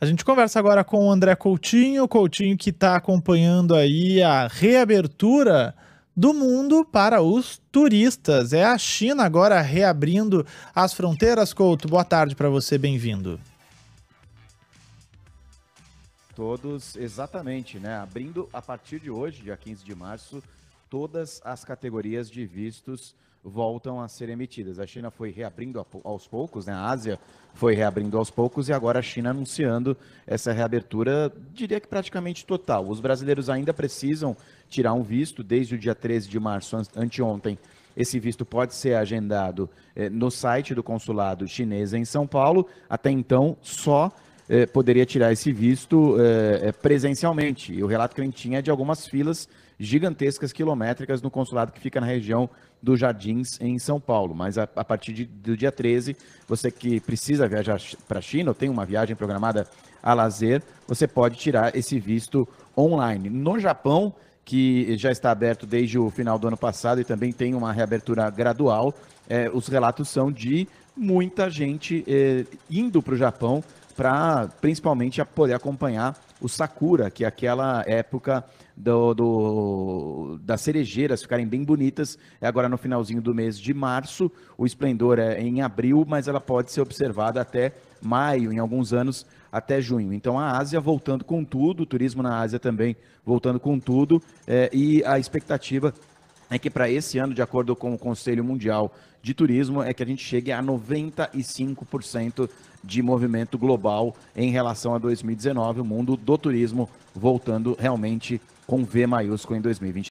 A gente conversa agora com o André Coutinho, Coutinho que está acompanhando aí a reabertura do mundo para os turistas. É a China agora reabrindo as fronteiras. Couto, boa tarde para você, bem-vindo. Todos, exatamente, né? Abrindo a partir de hoje, dia 15 de março, todas as categorias de vistos voltam a ser emitidas. A China foi reabrindo aos poucos, né? a Ásia foi reabrindo aos poucos e agora a China anunciando essa reabertura, diria que praticamente total. Os brasileiros ainda precisam tirar um visto desde o dia 13 de março, anteontem. Esse visto pode ser agendado eh, no site do consulado chinês em São Paulo. Até então, só é, poderia tirar esse visto é, é, presencialmente. E o relato que a gente tinha é de algumas filas gigantescas, quilométricas, no consulado que fica na região dos Jardins, em São Paulo. Mas a, a partir de, do dia 13, você que precisa viajar para a China ou tem uma viagem programada a lazer, você pode tirar esse visto online. No Japão, que já está aberto desde o final do ano passado e também tem uma reabertura gradual, os relatos são de muita gente indo para o Japão para principalmente poder acompanhar o Sakura, que é aquela época do, do, das cerejeiras ficarem bem bonitas. É agora no finalzinho do mês de março. O esplendor é em abril, mas ela pode ser observada até maio, em alguns anos, até junho. Então a Ásia voltando com tudo, o turismo na Ásia também voltando com tudo, é, e a expectativa é que para esse ano, de acordo com o Conselho Mundial de Turismo, é que a gente chegue a 95% de movimento global em relação a 2019, o mundo do turismo voltando realmente com V maiúsculo em 2023.